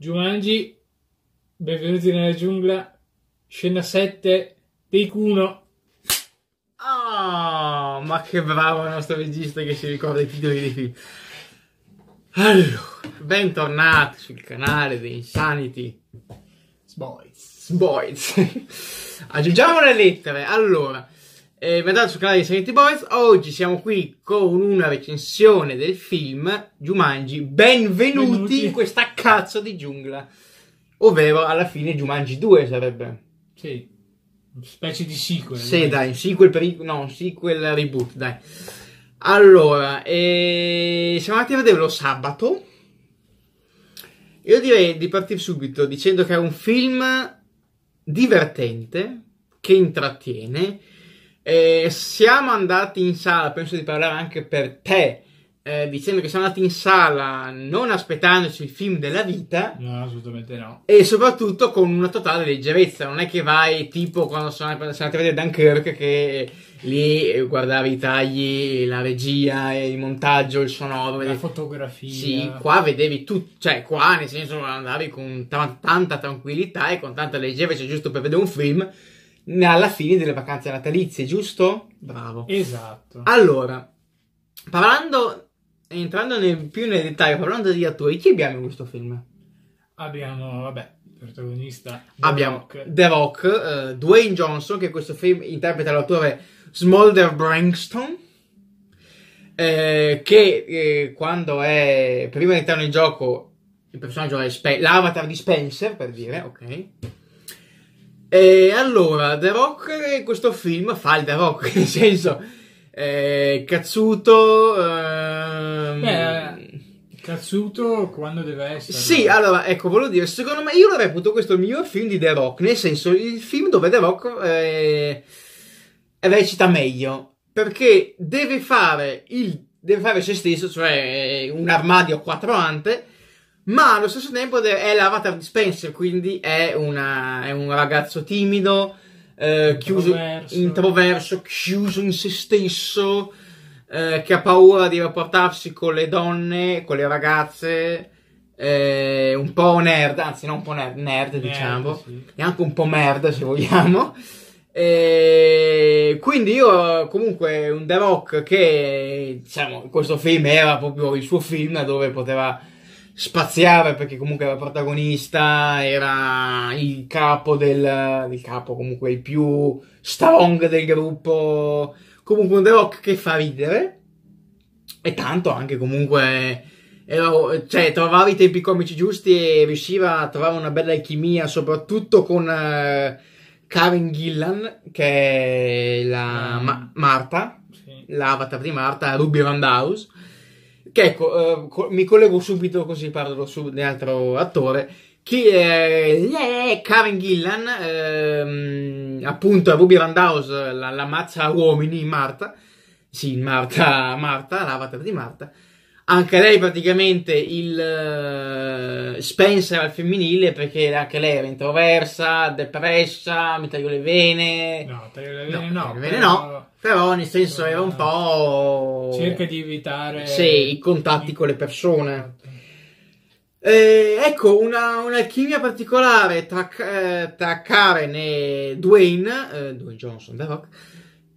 Jumanji, benvenuti nella giungla, scena 7, take 1. Oh, ah, ma che bravo il nostro regista che si ricorda i titoli dei film. Allora, bentornati sul canale di Insanity. Sboys. Sboys. Aggiungiamo le lettere. Allora, eh, benvenuti sul canale di Serenity Boys, oggi siamo qui con una recensione del film Jumanji, benvenuti Benvenuti. in questa cazzo di giungla, ovvero alla fine Jumanji 2 sarebbe, Sì. Specie di sequel. se dai, un sequel, peri- no, un sequel reboot, dai. Allora, eh, siamo andati a vederlo sabato, io direi di partire subito dicendo che è un film divertente, che intrattiene, eh, siamo andati in sala, penso di parlare anche per te, eh, dicendo che siamo andati in sala non aspettandoci il film della vita. No, assolutamente no. E soprattutto con una totale leggerezza. Non è che vai tipo quando sono, sono andati a vedere Dunkirk che lì guardavi i tagli, la regia, il montaggio, il sonoro. La fotografia. Sì, qua vedevi tutto, cioè qua nel senso andavi con t- tanta tranquillità e con tanta leggerezza giusto per vedere un film alla fine delle vacanze natalizie, giusto? Bravo. Esatto. Allora, parlando, entrando nel, più nel dettaglio, parlando degli attori, chi abbiamo in questo film? Abbiamo, vabbè, protagonista The abbiamo Rock. The Rock, uh, Dwayne Johnson, che in questo film interpreta l'autore Smolder Brankston. Eh, che eh, quando è prima di entrare in gioco il personaggio è Sp- l'avatar di Spencer per dire ok e allora, The Rock, eh, questo film fa il The Rock, nel senso, eh, cazzuto... Ehm... Eh, cazzuto quando deve essere. Sì, allora, ecco, volevo dire, secondo me io lo reputo questo il mio film di The Rock, nel senso, il film dove The Rock eh, recita meglio, perché deve fare, il, deve fare se stesso, cioè un armadio a quattro ante ma allo stesso tempo è l'avatar di Spencer, quindi è, una, è un ragazzo timido, eh, chiuso, introverso. introverso. chiuso in se stesso, eh, che ha paura di rapportarsi con le donne, con le ragazze, eh, un po' nerd, anzi non un po' nerd, nerd, nerd diciamo, sì. e anche un po' merda se vogliamo. E eh, quindi io comunque un The Rock che diciamo questo film era proprio il suo film dove poteva spaziava perché comunque era protagonista, era il capo del, il capo comunque il più strong del gruppo, comunque un The Rock che fa ridere e tanto anche comunque era, cioè, trovava i tempi comici giusti e riusciva a trovare una bella alchimia soprattutto con uh, Karen Gillan che è la um, ma- Marta, sì. l'avatar di Marta, Ruby Randhouse che ecco, eh, co- mi collego subito così parlo su un altro attore. Che è Karen Gillan, ehm, appunto a Ruby Randhouse la, la mazza a uomini, Marta. Sì, Marta, Marta, l'avatar di Marta anche lei praticamente il uh, Spencer al femminile perché anche lei era introversa, depressa, mi taglio le vene. No, taglio le vene no. no, le vene però... no però nel senso era un po'... Cerca di evitare... Sì, i contatti con le persone. Eh, ecco, una, un'alchimia particolare tra, eh, tra Karen e Dwayne, eh, Dwayne Johnson, The Rock,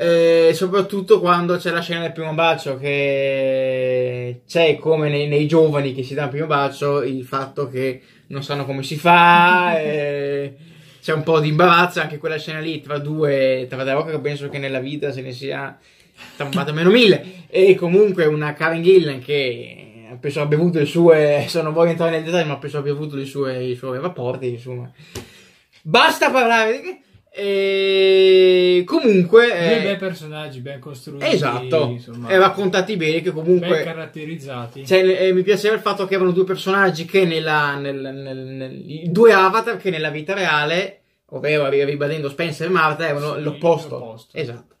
eh, soprattutto quando c'è la scena del primo bacio, che c'è come nei, nei giovani che si dà il primo bacio il fatto che non sanno come si fa, eh, c'è un po' di imbarazzo anche quella scena lì tra due, tra De che penso che nella vita se ne sia trampata meno mille, e comunque una Karen Gillan che penso abbia avuto il suo, se non voglio entrare nel dettaglio, ma penso abbia avuto i suoi rapporti, insomma. Basta parlare di che... E comunque due eh, bei personaggi ben costruiti esatto insomma, e raccontati bene che comunque ben caratterizzati cioè, eh, mi piaceva il fatto che avevano due personaggi che nella nel, nel, nel, due avatar che nella vita reale ovvero ribadendo Spencer e Marta erano sì, l'opposto. l'opposto esatto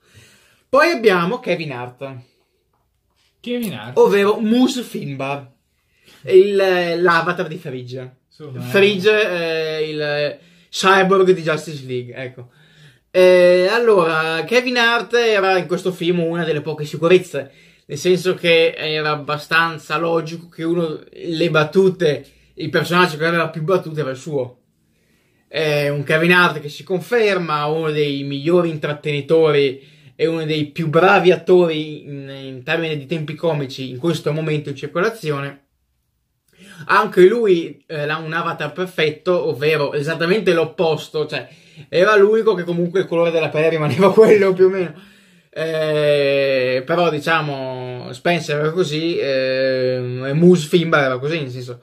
poi abbiamo Kevin Hart Kevin Hart ovvero Moose Finbar il, eh, l'avatar di Frigge Frigge eh. eh, il Cyborg di Justice League, ecco. E eh, allora, Kevin Hart era in questo film una delle poche sicurezze, nel senso che era abbastanza logico che uno le battute, il personaggio che aveva più battute era il suo. È un Kevin Hart che si conferma, uno dei migliori intrattenitori e uno dei più bravi attori in, in termini di tempi comici in questo momento in circolazione anche lui era eh, un avatar perfetto, ovvero esattamente l'opposto, cioè era l'unico che comunque il colore della pelle rimaneva quello più o meno. Eh, però diciamo Spencer era così, eh, Moose Finbar era così, nel senso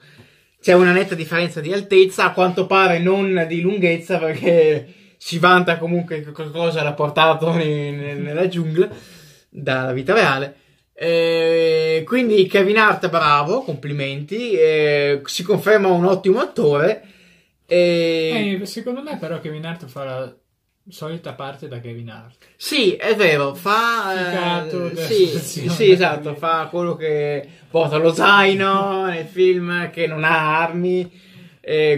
c'è una netta differenza di altezza, a quanto pare non di lunghezza perché si vanta comunque che qualcosa l'ha portato in, nella giungla dalla vita reale quindi Kevin Hart, bravo, complimenti, eh, si conferma un ottimo attore. Eh... secondo me però Kevin Hart fa la solita parte da Kevin Hart. Sì, è vero, fa... Eh, sì, sì, esatto, fa quello che porta lo zaino nel film che non ha armi.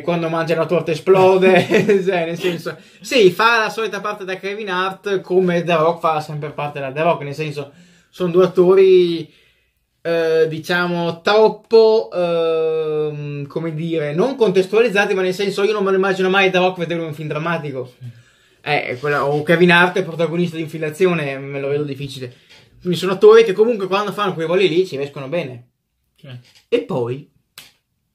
quando mangia la torta esplode, cioè, nel senso, sì, fa la solita parte da Kevin Hart come The Rock fa sempre parte da The Rock, nel senso, sono due attori, eh, diciamo, troppo, eh, come dire, non contestualizzati, ma nel senso io non me lo immagino mai da Rock vedere un film drammatico. Eh, quella, o Kevin Hart è protagonista di Infilazione, me lo vedo difficile. Quindi sono attori che comunque quando fanno quei ruoli lì ci riescono bene. E poi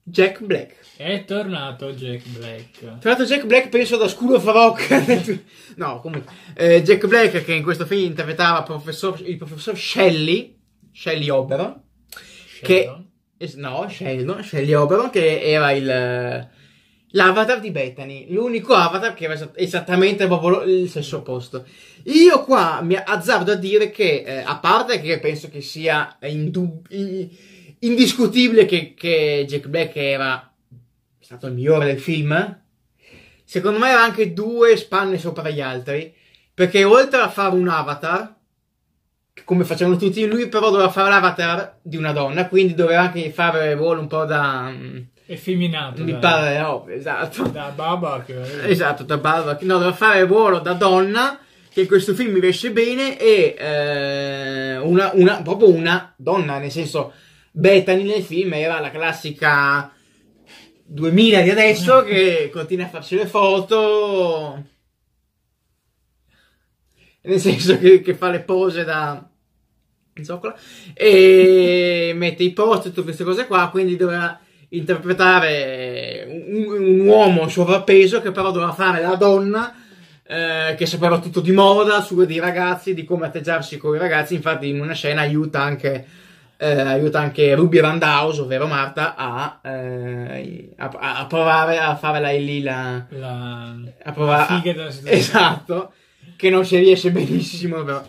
Jack Black. È tornato Jack Black. È tornato Jack Black, penso da School of no, comunque. Eh, Jack Black che in questo film interpretava professor, il professor Shelley, Shelley Oberon. Sheldon? Che, no, Sheldon, Shelley Oberon, che era il, eh, l'avatar di Bethany. L'unico avatar che era esattamente proprio il stesso opposto. Io qua mi azzardo a dire che, eh, a parte che penso che sia indub- indiscutibile che, che Jack Black era stato il migliore del film. Secondo me era anche due spanne sopra gli altri, perché oltre a fare un avatar, come facevano tutti, lui però doveva fare l'avatar di una donna, quindi doveva anche fare ruolo un po' da... Mm, effeminato. Mi pare, no, esatto. Da Babac. Eh. Esatto, da Babac. No, doveva fare ruolo da donna, che in questo film mi riesce bene, e eh, una, una, proprio una donna, nel senso Bethany nel film era la classica 2000 di adesso che continua a farci le foto. Nel senso che, che fa le pose da zoccola e mette i post, tutte queste cose qua, quindi doveva interpretare un, un uomo sovrappeso che però doveva fare la donna eh, che sapeva tutto di moda, su dei ragazzi, di come atteggiarsi con i ragazzi, infatti in una scena aiuta anche eh, aiuta anche Ruby Randhouse, ovvero Marta, a, eh, a, a, provare a fare la, lì la, la, a provare, la figa della situazione. Esatto, che non ci riesce benissimo però.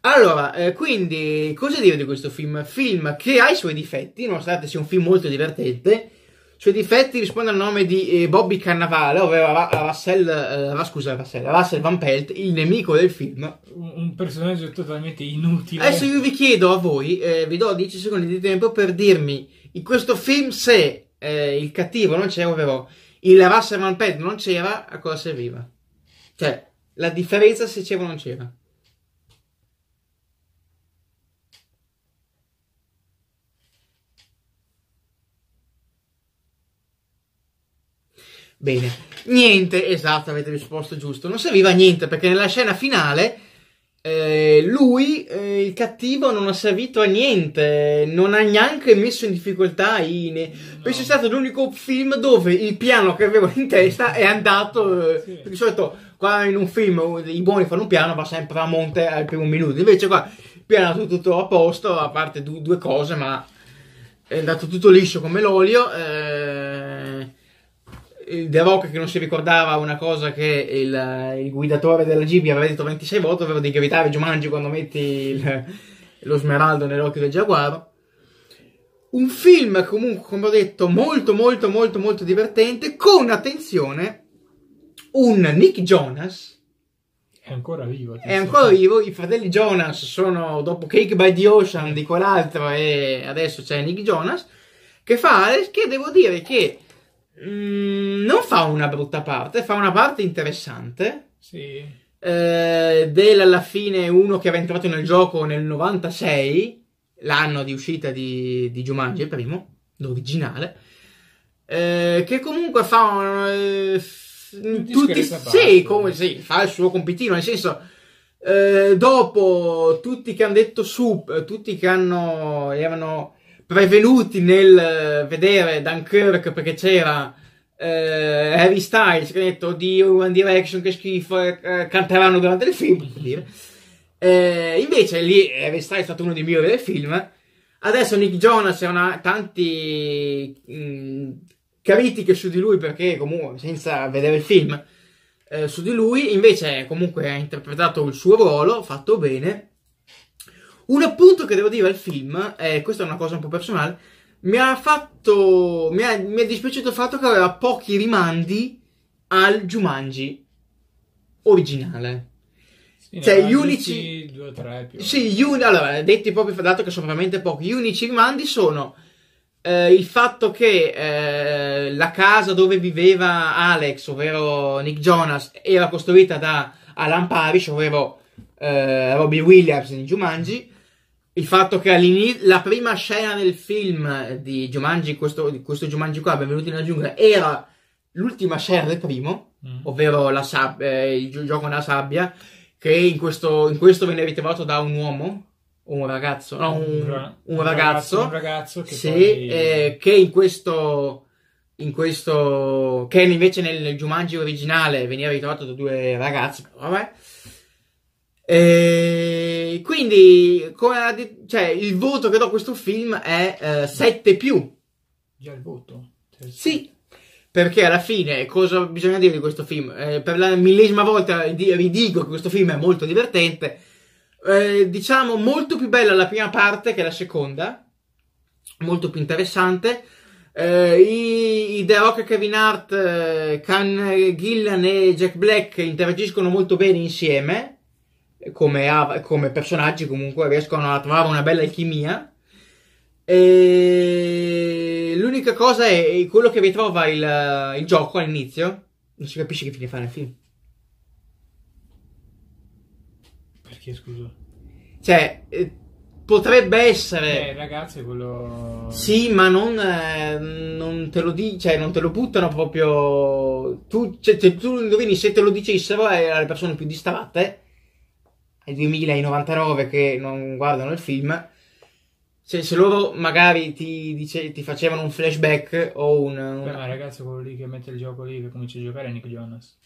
Allora, eh, quindi, cosa dire di questo film? Film che ha i suoi difetti, nonostante sia un film molto divertente, sui cioè, difetti risponde al nome di eh, Bobby Cannavale, ovvero Russell, eh, scusa, Russell, Russell Van Pelt, il nemico del film. Un, un personaggio totalmente inutile. Adesso io vi chiedo a voi, eh, vi do 10 secondi di tempo per dirmi in questo film se eh, il cattivo non c'era, ovvero il Russell Van Pelt non c'era, a cosa serviva? Cioè, la differenza se c'era o non c'era. Bene, niente, esatto, avete risposto giusto. Non serviva a niente perché nella scena finale eh, lui, eh, il cattivo, non ha servito a niente, non ha neanche messo in difficoltà Ine. No. Questo è stato l'unico film dove il piano che avevo in testa è andato. Eh, sì. Perché di solito, qua in un film i buoni fanno un piano, va sempre a monte al primo minuto. Invece, qua il piano è andato tutto a posto, a parte du- due cose, ma è andato tutto liscio come l'olio. Eh, The Rock che non si ricordava una cosa che il, il guidatore della Gibi aveva detto 26 volte, ovvero di gravitare mangi quando metti il, lo smeraldo nell'occhio del giaguaro. Un film comunque, come ho detto, molto molto molto molto divertente, con attenzione un Nick Jonas è ancora vivo. È ancora vivo. I fratelli Jonas sono dopo Cake by the Ocean di quell'altro e adesso c'è Nick Jonas che fa Alex. Che devo dire che Mm, non fa una brutta parte, fa una parte interessante. Sì. Eh, Dale alla fine uno che era entrato nel gioco nel 96, l'anno di uscita di, di Jumanji, il primo, l'originale, eh, che comunque fa... Eh, tutti, sì, come, sì, fa il suo compitino, nel senso... Eh, dopo tutti che hanno detto su, eh, tutti che hanno, erano prevenuti nel eh, vedere Dunkirk perché c'era eh, Harry Styles che ha detto oddio One Direction che schifo eh, eh canteranno durante il film dire. eh, invece lì Harry Styles è stato uno dei migliori del film adesso Nick Jonas ha una, tanti mh, mm, critiche su di lui perché comunque senza vedere il film eh, su di lui invece comunque ha interpretato il suo ruolo fatto bene un appunto che devo dire al film, e questa è una cosa un po' personale, mi ha fatto. Mi, ha, mi è dispiaciuto il fatto che aveva pochi rimandi al Jumanji originale. Sì, cioè, gli unici. Due, tre, più. Sì, gli un... allora, detti proprio dato che sono veramente pochi, gli unici rimandi sono. Eh, il fatto che eh, la casa dove viveva Alex, ovvero Nick Jonas, era costruita da Alan Parrish, ovvero eh, Robbie Williams in Jumanji, il fatto che all'inizio la prima scena del film di Jumanji, questo, questo Jumanji qua, Benvenuti nella giungla, era l'ultima scena del primo, mm. ovvero la sab- eh, il gioco nella sabbia, che in questo, in questo venne ritrovato da un uomo, un ragazzo, no, un, un, ragazzo, un ragazzo che, sì, poi... eh, che in questo, in questo, che invece nel Jumanji originale veniva ritrovato da due ragazzi, vabbè, e quindi come, cioè, il voto che do a questo film è eh, 7 più. Già il voto? Sì, perché alla fine cosa bisogna dire di questo film? Eh, per la millesima volta vi dico che questo film è molto divertente. Eh, diciamo molto più bella la prima parte che la seconda, molto più interessante. Eh, i, i, The Rock, Kevin Hart, Can eh, Gillan e Jack Black interagiscono molto bene insieme come, av- come personaggi comunque riescono a trovare una bella alchimia. E... L'unica cosa è quello che ritrova il, il gioco all'inizio. Non si capisce che fine fa nel film. Perché scusa? Cioè, eh, potrebbe essere. Eh, ragazzi, quello. Sì, ma non, eh, non te lo dice, cioè, non te lo buttano proprio. Tu, cioè, tu indovini, se te lo dicessero, erano eh, le persone più distratte ai 2099 che non guardano il film, se, se loro magari ti, dice, ti, facevano un flashback o un... un... Beh, ma ragazzo, quello lì che mette il gioco lì, che comincia a giocare è Nick Jonas.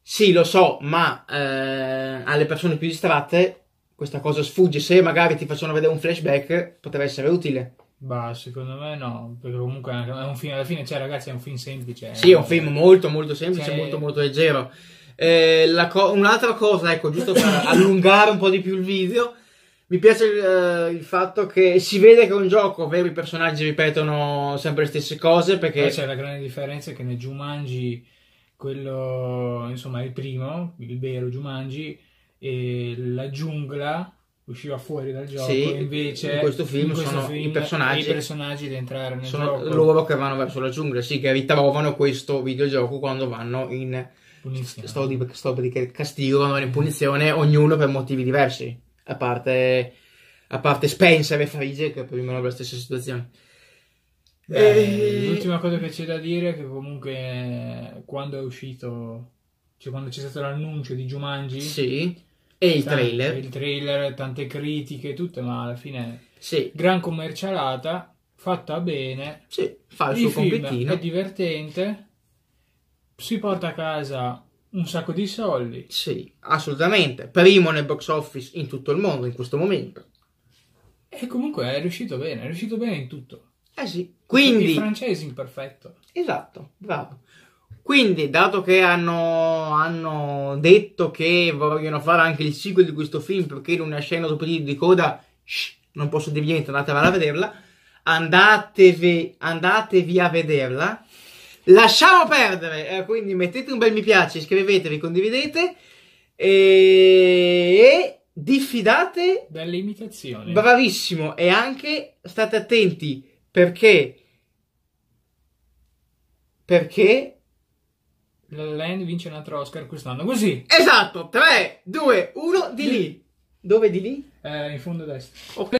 Sì, lo so, ma eh, alle persone più distratte questa cosa sfugge. Se magari ti facciano vedere un flashback, potrebbe essere utile. Bah, secondo me no, perché comunque è un film, alla fine, cioè ragazzi, è un film semplice. Eh. Sì, è un film molto molto semplice, cioè... molto molto leggero. Eh, co- un'altra cosa, ecco, giusto per allungare un po' di più il video, mi piace eh, il fatto che si vede che è un gioco, vero? I personaggi ripetono sempre le stesse cose perché... Poi c'è la grande differenza che nel Jumanji, quello, insomma, il primo, il vero Jumanji, e la giungla usciva fuori dal gioco sì, invece in questo film in questo sono film i personaggi i personaggi di entrare nel sono gioco. loro che vanno verso la giungla sì che ritrovano questo videogioco quando vanno in Punizione. Sto, di, sto per castigo, ma in punizione, ognuno per motivi diversi. A parte, a parte Spencer e Farige, che più o meno la stessa situazione. Beh, e... Eh, l'ultima cosa che c'è da dire è che comunque quando è uscito, cioè quando c'è stato l'annuncio di Jumanji, sì. e il tante, trailer. il trailer, tante critiche e tutto, ma alla fine sì. gran commercialata, fatta bene, sì, fa il, il suo compitino. È divertente si porta a casa un sacco di soldi. Sì, assolutamente. Primo nel box office in tutto il mondo in questo momento. E comunque è riuscito bene, è riuscito bene in tutto. Eh sì, quindi... Il francese perfetto. Esatto, bravo. Quindi, dato che hanno, hanno, detto che vogliono fare anche il sequel di questo film perché in una scena dopo di coda, shh, non posso dirvi niente, andatevela a vederla, andatevi, andatevi a vederla Lasciamo perdere, eh, quindi mettete un bel mi piace, iscrivetevi, condividete e diffidate dalle imitazioni. Bravissimo e anche state attenti perché perché la Land vince un altro Oscar quest'anno, così. Esatto, 3 2 1 di lì. Dove di lì? Eh, in fondo a destra. Ok.